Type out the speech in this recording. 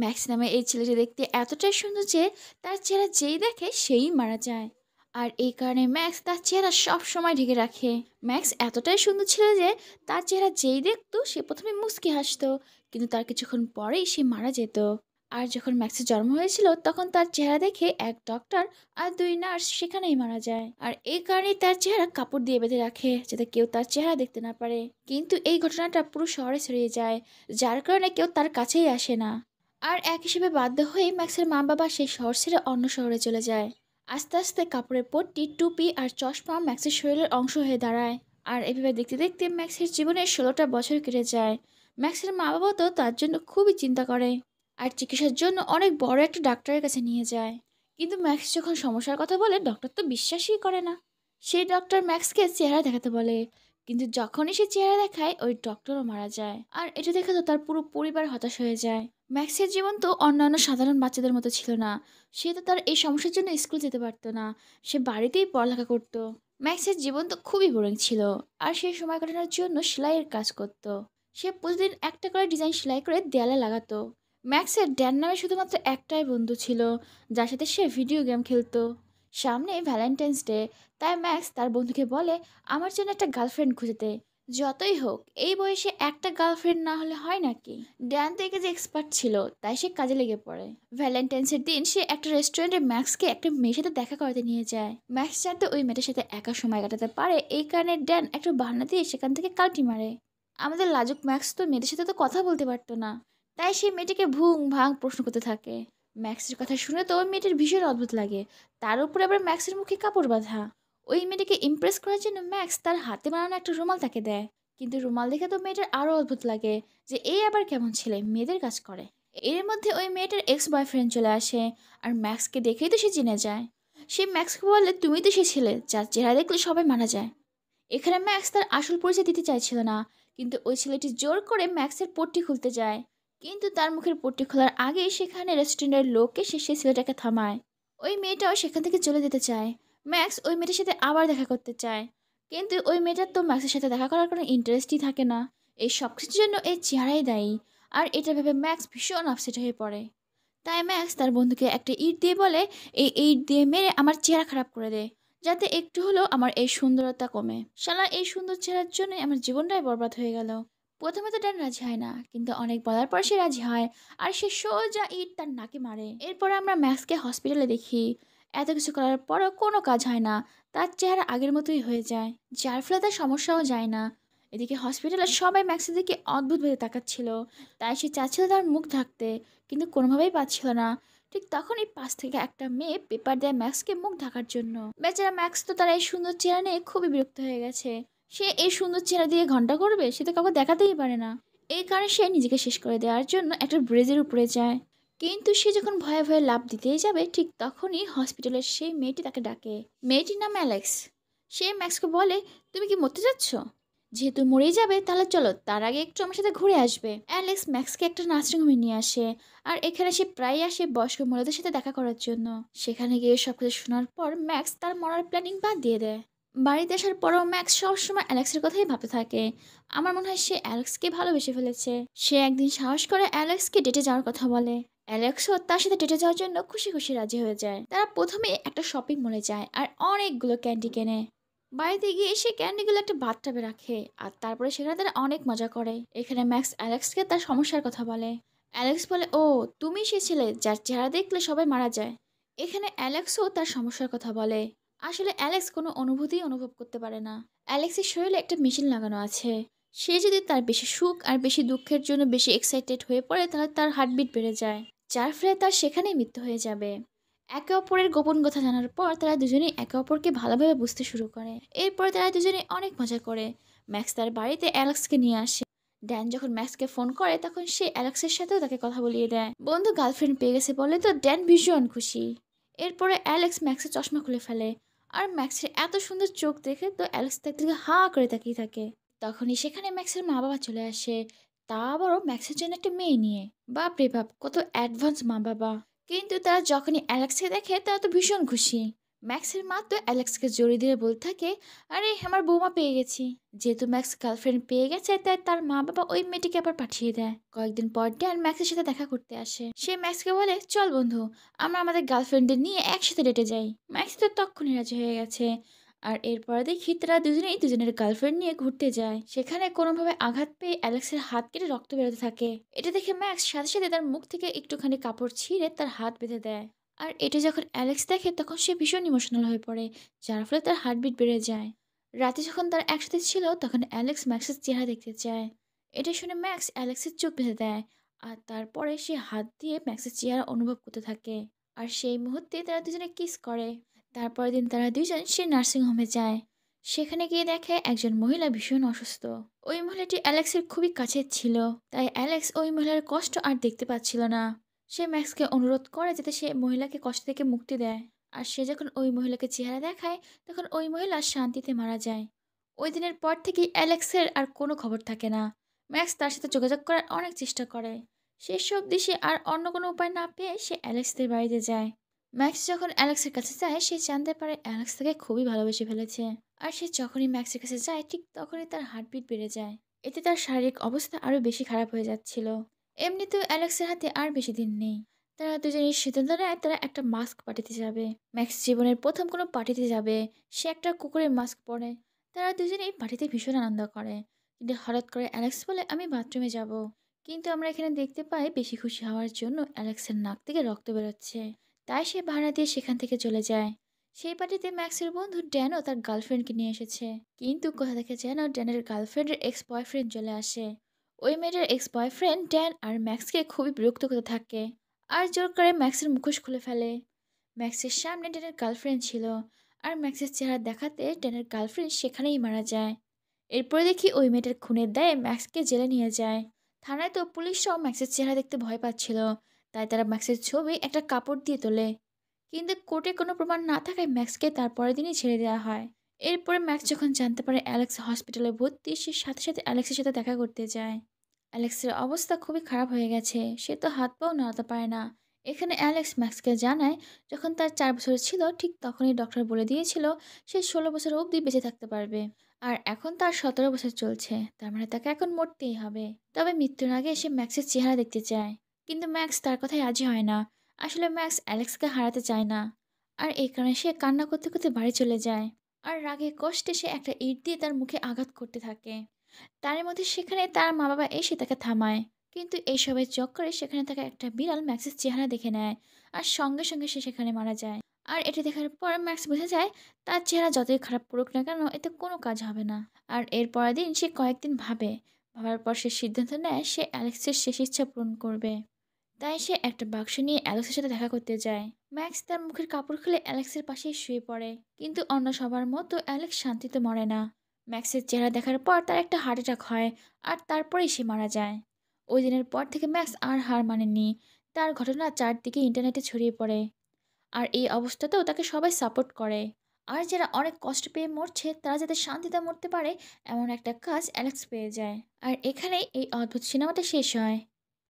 Max নামে এই ছেলেটি দেখতে এতটাই সুন্দর যে তার চেহারা যেই দেখে সেই মারা যায় আর এই কারণে ম্যাক্স তার চেহারা সব সময় ঢেকে রাখে ম্যাক্স এতটাই সুন্দর ছিল যে তার চেহারা যেই দেখতো সে প্রথমে মুসকি হাসতো কিন্তু তার কিছুক্ষণ পরেই সে মারা যেত আর যখন ম্যাক্সের জন্ম হয়েছিল তখন তার চেহারা দেখে এক ডক্টর আর দুই নার্স সেখানেই মারা যায় আর এই কারণে তার চেহারা কাপড় দিয়ে বেঁধে রাখে যাতে কেউ তার চেহারা দেখতে না পারে কিন্তু এই ঘটনাটা পুরো শহরে ছড়িয়ে যায় যার কারণে কেউ তার কাছেই আসে না আর এক হিসেবে বাধ্য হয়ে ম্যাক্সের মা বাবা সেই শহর ছেড়ে অন্য শহরে চলে যায় আস্তে আস্তে কাপড়ের পট্টি টুপি আর চশমা ম্যাক্সের শরীরের অংশ হয়ে দাঁড়ায় আর এভাবে দেখতে দেখতে ম্যাক্সের জীবনের ষোলোটা বছর কেটে যায় ম্যাক্সের মা বাবা তো তার জন্য খুবই চিন্তা করে আর চিকিৎসার জন্য অনেক বড় একটা ডাক্তারের কাছে নিয়ে যায় কিন্তু ম্যাক্স যখন সমস্যার কথা বলে ডক্টর তো বিশ্বাসই করে না সেই ডক্টর ম্যাক্সকে চেহারা দেখাতে বলে কিন্তু যখনই সে চেহারা দেখায় ওই ডক্টরও মারা যায় আর এটা দেখে তো তার পুরো পরিবার হতাশ হয়ে যায় ম্যাক্সের জীবন তো অন্যান্য সাধারণ বাচ্চাদের মতো ছিল না সে তো তার এই সমস্যার জন্য স্কুল যেতে পারতো না সে বাড়িতেই পড়ালেখা করতো ম্যাক্সের জীবন তো খুবই বোরিং ছিল আর সে সময় কাটানোর জন্য সেলাইয়ের কাজ করত। সে প্রতিদিন একটা করে ডিজাইন সেলাই করে দেয়ালে লাগাতো ম্যাক্সের ড্যান নামে শুধুমাত্র একটাই বন্ধু ছিল যার সাথে সে ভিডিও গেম খেলতো সামনে ভ্যালেন্টাইন্স ডে তাই ম্যাক্স তার বন্ধুকে বলে আমার জন্য একটা গার্লফ্রেন্ড খুঁজতে যতই হোক এই বয়সে একটা গার্লফ্রেন্ড না হলে হয় নাকি ড্যান থেকে যে এক্সপার্ট ছিল তাই সে কাজে লেগে পড়ে ভ্যালেন্টাইন্সের দিন সে একটা রেস্টুরেন্টে ম্যাক্সকে একটা মেয়ের সাথে দেখা করাতে নিয়ে যায় ম্যাক্স জানতে ওই মেয়েটার সাথে একা সময় কাটাতে পারে এই কারণে ড্যান একটা বাহানা দিয়ে সেখান থেকে কালটি মারে আমাদের লাজুক ম্যাক্স তো মেয়েদের সাথে তো কথা বলতে পারতো না তাই সে মেয়েটিকে ভুং ভাং প্রশ্ন করতে থাকে ম্যাক্সের কথা শুনে তো ওই মেয়েটির ভীষণ অদ্ভুত লাগে তার উপরে আবার ম্যাক্সের মুখে কাপড় বাঁধা ওই মেয়েটিকে ইমপ্রেস করার জন্য ম্যাক্স তার হাতে বানানো একটা রুমাল তাকে দেয় কিন্তু রুমাল দেখে তো মেয়েটার আরও অদ্ভুত লাগে যে এই আবার কেমন ছেলে মেয়েদের কাজ করে এর মধ্যে ওই মেয়েটার এক্স বয়ফ্রেন্ড চলে আসে আর ম্যাক্সকে দেখেই তো সে জেনে যায় সে ম্যাক্সকে বলে তুমি তো সে ছেলে যার চেহারা দেখলে সবাই মারা যায় এখানে ম্যাক্স তার আসল পরিচয় দিতে চাইছিল না কিন্তু ওই ছেলেটি জোর করে ম্যাক্সের পট্টি খুলতে যায় কিন্তু তার মুখের পট্টি খোলার আগেই সেখানে রেস্টুরেন্টের লোক এসে সেই ছেলেটাকে থামায় ওই মেয়েটাও সেখান থেকে চলে যেতে চায় ম্যাক্স ওই মেয়েটার সাথে আবার দেখা করতে চায় কিন্তু ওই মেয়েটার তো ম্যাক্সের সাথে দেখা করার কোনো ইন্টারেস্টই থাকে না এই সব কিছুর জন্য এই চেহারাই দায়ী আর এটা ভেবে ম্যাক্স ভীষণ আপসেট হয়ে পড়ে তাই ম্যাক্স তার বন্ধুকে একটা ইট দিয়ে বলে এই ইট দিয়ে মেরে আমার চেহারা খারাপ করে দে যাতে একটু হলেও আমার এই সুন্দরতা কমে শালা এই সুন্দর চেহারার জন্যই আমার জীবনটাই বরবাদ হয়ে গেল প্রথমে তো ড্যান রাজি হয় না কিন্তু অনেক বলার পর সে রাজি হয় আর সে সোজা ইট তার নাকে মারে এরপর আমরা ম্যাক্সকে হসপিটালে দেখি এত কিছু করার পরও কোনো কাজ হয় না তার চেহারা আগের মতোই হয়ে যায় যার ফলে তার সমস্যাও যায় না এদিকে হসপিটালে সবাই ম্যাক্সের দিকে ভেবে তাকাচ্ছিল তাই সে চাচ্ছিল তার মুখ ঢাকতে কিন্তু কোনোভাবেই পাচ্ছিল না ঠিক তখনই পাশ থেকে একটা মেয়ে পেপার দেয় ম্যাক্সকে মুখ ঢাকার জন্য বেচারা ম্যাক্স তো তার এই সুন্দর চেহারা নিয়ে খুবই বিরক্ত হয়ে গেছে সে এই সুন্দর চেহারা দিয়ে ঘন্টা করবে সে তো কাউকে দেখাতেই পারে না এই কারণে সে নিজেকে শেষ করে দেওয়ার জন্য একটা ব্রিজের উপরে যায় কিন্তু সে যখন ভয়ে ভয়ে লাভ দিতেই যাবে ঠিক তখনই হসপিটালের সেই মেয়েটি তাকে ডাকে মেয়েটির নাম অ্যালেক্স সে ম্যাক্সকে বলে তুমি কি মরতে যাচ্ছ যেহেতু মরেই যাবে তাহলে চলো তার আগে একটু আমার সাথে ঘুরে আসবে অ্যালেক্স ম্যাক্সকে একটা নার্সিংহোমে নিয়ে আসে আর এখানে সে প্রায় আসে বয়স্ক মহিলাদের সাথে দেখা করার জন্য সেখানে গিয়ে সব কিছু শোনার পর ম্যাক্স তার মরার প্ল্যানিং বাদ দিয়ে দেয় বাড়িতে আসার পরও ম্যাক্স সবসময় অ্যালেক্সের কথাই ভাবতে থাকে আমার মনে হয় সে অ্যালেক্সকে ভালোবেসে ফেলেছে সে একদিন সাহস করে অ্যালেক্সকে ডেটে যাওয়ার কথা বলে অ্যালেক্সও তার সাথে ডেটে যাওয়ার জন্য খুশি খুশি রাজি হয়ে যায় তারা প্রথমে একটা শপিং মলে যায় আর অনেকগুলো ক্যান্ডি কেনে বাড়িতে গিয়ে সে ক্যান্ডিগুলো একটা বাথটাবে রাখে আর তারপরে সেখানে তারা অনেক মজা করে এখানে ম্যাক্স অ্যালেক্সকে তার সমস্যার কথা বলে অ্যালেক্স বলে ও তুমি সে ছেলে যার চেহারা দেখলে সবাই মারা যায় এখানে অ্যালেক্সও তার সমস্যার কথা বলে আসলে অ্যালেক্স কোনো অনুভূতি অনুভব করতে পারে না অ্যালেক্সের শরীরে একটা মেশিন লাগানো আছে সে যদি তার বেশি সুখ আর বেশি দুঃখের জন্য বেশি এক্সাইটেড হয়ে পড়ে তাহলে তার হার্টবিট বেড়ে যায় যার ফলে তার সেখানেই মৃত্যু হয়ে যাবে একে অপরের গোপন কথা জানার পর তারা দুজনেই একে অপরকে ভালোভাবে বুঝতে শুরু করে এরপর তারা দুজনে অনেক মজা করে ম্যাক্স তার বাড়িতে অ্যালেক্সকে নিয়ে আসে ড্যান যখন ম্যাক্সকে ফোন করে তখন সে অ্যালেক্সের সাথেও তাকে কথা বলিয়ে দেয় বন্ধু গার্লফ্রেন্ড পেয়ে গেছে বলে তো ড্যান ভীষণ খুশি এরপরে অ্যালেক্স ম্যাক্সের চশমা খুলে ফেলে আর ম্যাক্সের এত সুন্দর চোখ দেখে তো অ্যালেক্স তার দিকে হা করে তাকিয়ে থাকে তখনই সেখানে ম্যাক্সের মা বাবা চলে আসে তা আবারও ম্যাক্সের জন্য একটা মেয়ে নিয়ে বাপ রে বাপ কত অ্যাডভান্স মা বাবা কিন্তু তারা যখনই অ্যালেক্সকে দেখে তারা তো ভীষণ খুশি ম্যাক্সের মা তো অ্যালেক্সকে জড়িয়ে দিয়ে বলে থাকে আরে আমার বৌমা পেয়ে গেছি যেহেতু ম্যাক্স গার্লফ্রেন্ড পেয়ে গেছে তাই তার মা বাবা ওই মেয়েটিকে আবার পাঠিয়ে দেয় কয়েকদিন পর ড্যান ম্যাক্সের সাথে দেখা করতে আসে সে ম্যাক্সকে বলে চল বন্ধু আমরা আমাদের গার্লফ্রেন্ডদের নিয়ে একসাথে ডেটে যাই ম্যাক্স তো তখনই রাজি হয়ে গেছে আর এরপর দেখি তারা দুজনেই দুজনের গার্লফ্রেন্ড নিয়ে ঘুরতে যায় সেখানে কোনোভাবে আঘাত পেয়ে অ্যালেক্সের হাত কেটে রক্ত বেরোতে থাকে এটা দেখে ম্যাক্স সাথে সাথে তার মুখ থেকে একটুখানি কাপড় ছিঁড়ে তার হাত বেঁধে দেয় আর এটা যখন অ্যালেক্স দেখে তখন সে ভীষণ ইমোশনাল হয়ে পড়ে যার ফলে তার হার্টবিট বেড়ে যায় রাতে যখন তার একসাথে ছিল তখন অ্যালেক্স ম্যাক্সের চেহারা দেখতে চায় এটা শুনে ম্যাক্স অ্যালেক্সের চোখ বেঁধে দেয় আর তারপরে সে হাত দিয়ে ম্যাক্সের চেহারা অনুভব করতে থাকে আর সেই মুহূর্তে তারা দুজনে কিস করে তারপরের দিন তারা দুজন সে নার্সিংহোমে যায় সেখানে গিয়ে দেখে একজন মহিলা ভীষণ অসুস্থ ওই মহিলাটি অ্যালেক্সের খুবই কাছে ছিল তাই অ্যালেক্স ওই মহিলার কষ্ট আর দেখতে পাচ্ছিল না সে ম্যাক্সকে অনুরোধ করে যাতে সে মহিলাকে কষ্ট থেকে মুক্তি দেয় আর সে যখন ওই মহিলাকে চেহারা দেখায় তখন ওই মহিলা শান্তিতে মারা যায় ওই দিনের পর থেকেই অ্যালেক্সের আর কোনো খবর থাকে না ম্যাক্স তার সাথে যোগাযোগ করার অনেক চেষ্টা করে শেষ সব দিশে আর অন্য কোনো উপায় না পেয়ে সে অ্যালেক্সদের বাড়িতে যায় ম্যাক্স যখন অ্যালেক্সের কাছে যায় সে জানতে পারে অ্যালেক্স তাকে খুবই ভালোবেসে ফেলেছে আর সে যখনই ম্যাক্সের কাছে যায় ঠিক তখনই তার হার্টবিট বেড়ে যায় এতে তার শারীরিক অবস্থা আরও বেশি খারাপ হয়ে যাচ্ছিল এমনিতেও অ্যালেক্সের হাতে আর বেশি দিন নেই তারা দুজনের সিদ্ধান্ত নেয় তারা একটা মাস্ক পার্টিতে যাবে ম্যাক্স জীবনের প্রথম কোনো পার্টিতে যাবে সে একটা কুকুরের মাস্ক পরে তারা দুজনে এই পার্টিতে ভীষণ আনন্দ করে কিন্তু হঠাৎ করে অ্যালেক্স বলে আমি বাথরুমে যাব। কিন্তু আমরা এখানে দেখতে পাই বেশি খুশি হওয়ার জন্য অ্যালেক্সের নাক থেকে রক্ত বেরোচ্ছে তাই সে ভাড়া দিয়ে সেখান থেকে চলে যায় সেই পার্টিতে ম্যাক্সের বন্ধু ড্যানও তার গার্লফ্রেন্ডকে নিয়ে এসেছে কিন্তু কোথা থেকে যেন ড্যানের গার্লফ্রেন্ডের এক্স বয়ফ্রেন্ড চলে আসে ওই মেয়েটার এক্স বয়ফ্রেন্ড ড্যান আর ম্যাক্সকে খুবই বিরক্ত করতে থাকে আর জোর করে ম্যাক্সের মুখোশ খুলে ফেলে ম্যাক্সের সামনে ড্যানের গার্লফ্রেন্ড ছিল আর ম্যাক্সের চেহারা দেখাতে ড্যানের গার্লফ্রেন্ড সেখানেই মারা যায় এরপরে দেখি ওই মেয়েটার খুনের দায়ে ম্যাক্সকে জেলে নিয়ে যায় থানায় তো পুলিশরাও ম্যাক্সের চেহারা দেখতে ভয় পাচ্ছিল তাই তারা ম্যাক্সের ছবি একটা কাপড় দিয়ে তোলে কিন্তু কোর্টে কোনো প্রমাণ না থাকায় ম্যাক্সকে তার পরের দিনই ছেড়ে দেওয়া হয় এরপরে ম্যাক্স যখন জানতে পারে অ্যালেক্স হসপিটালে ভর্তি সে সাথে সাথে অ্যালেক্সের সাথে দেখা করতে যায় অ্যালেক্সের অবস্থা খুবই খারাপ হয়ে গেছে সে তো হাত পাও নাড়াতে পারে না এখানে অ্যালেক্স ম্যাক্সকে জানায় যখন তার চার বছর ছিল ঠিক তখনই ডক্টর বলে দিয়েছিল সে ষোলো বছর অবধি বেঁচে থাকতে পারবে আর এখন তার সতেরো বছর চলছে তার মানে তাকে এখন মরতেই হবে তবে মৃত্যুর আগে সে ম্যাক্সের চেহারা দেখতে চায় কিন্তু ম্যাক্স তার কথায় রাজি হয় না আসলে ম্যাক্স অ্যালেক্সকে হারাতে চায় না আর এই কারণে সে কান্না করতে করতে বাড়ি চলে যায় আর রাগে কষ্টে সে একটা ইট দিয়ে তার মুখে আঘাত করতে থাকে তার মধ্যে সেখানে তার মা বাবা এসে তাকে থামায় কিন্তু এইসবের চক্করে সেখানে তাকে একটা বিড়াল ম্যাক্সের চেহারা দেখে নেয় আর সঙ্গে সঙ্গে সে সেখানে মারা যায় আর এটা দেখার পর ম্যাক্স বুঝে যায় তার চেহারা যতই খারাপ পড়ুক না কেন এতে কোনো কাজ হবে না আর এর পরের দিন সে কয়েকদিন ভাবে ভাবার পর সে সিদ্ধান্ত নেয় সে অ্যালেক্সের শেষ ইচ্ছা পূরণ করবে তাই সে একটা বাক্স নিয়ে অ্যালেক্সের সাথে দেখা করতে যায় ম্যাক্স তার মুখের কাপড় খুলে অ্যালেক্সের পাশে শুয়ে পড়ে কিন্তু অন্য সবার মতো অ্যালেক্স শান্তিতে মরে না ম্যাক্সের চেহারা দেখার পর তার একটা হার্ট অ্যাটাক হয় আর তারপরেই সে মারা যায় ওই দিনের পর থেকে ম্যাক্স আর হার মানেনি তার ঘটনা চারদিকে ইন্টারনেটে ছড়িয়ে পড়ে আর এই অবস্থাতেও তাকে সবাই সাপোর্ট করে আর যারা অনেক কষ্ট পেয়ে মরছে তারা যাতে শান্তিতে মরতে পারে এমন একটা কাজ অ্যালেক্স পেয়ে যায় আর এখানেই এই অদ্ভুত সিনেমাটা শেষ হয়